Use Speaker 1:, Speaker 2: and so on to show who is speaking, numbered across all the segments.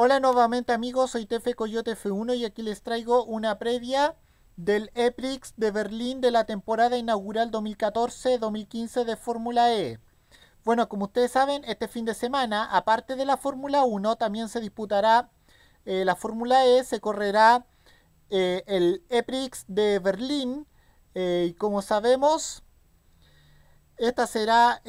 Speaker 1: Hola nuevamente amigos, soy Tefe Coyote F1 y aquí les traigo una previa del EPRIX de Berlín de la temporada inaugural 2014-2015 de Fórmula E. Bueno, como ustedes saben, este fin de semana, aparte de la Fórmula 1, también se disputará eh, la Fórmula E, se correrá eh, el EPRIX de Berlín eh, y como sabemos, esta será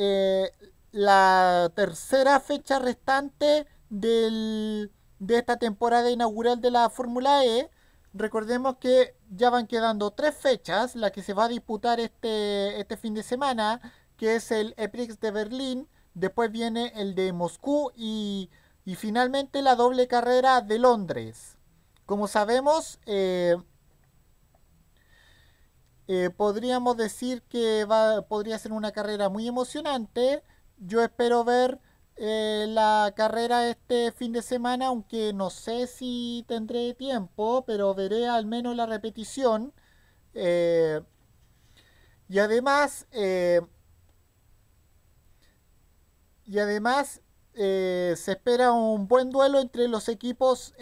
Speaker 1: la tercera fecha restante del de esta temporada inaugural de la Fórmula E. Recordemos que ya van quedando tres fechas, la que se va a disputar este, este fin de semana, que es el EPRIX de Berlín, después viene el de Moscú y, y finalmente la doble carrera de Londres. Como sabemos, eh, eh, podríamos decir que va, podría ser una carrera muy emocionante. Yo espero ver eh, la carrera este fin de semana, aunque no sé si tendré tiempo, pero veré al menos la repetición. Eh, y además, eh, y además se espera un buen duelo entre los equipos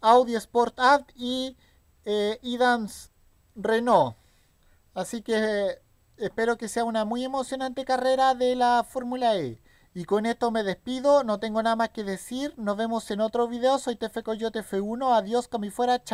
Speaker 1: Audi Sport Act y Idams Renault. Así que espero que sea una muy emocionante carrera de la Fórmula E. Y con esto me despido, no tengo nada más que decir, nos vemos en otro video, soy Tefe Coyote F1, adiós, que y fuera, chao.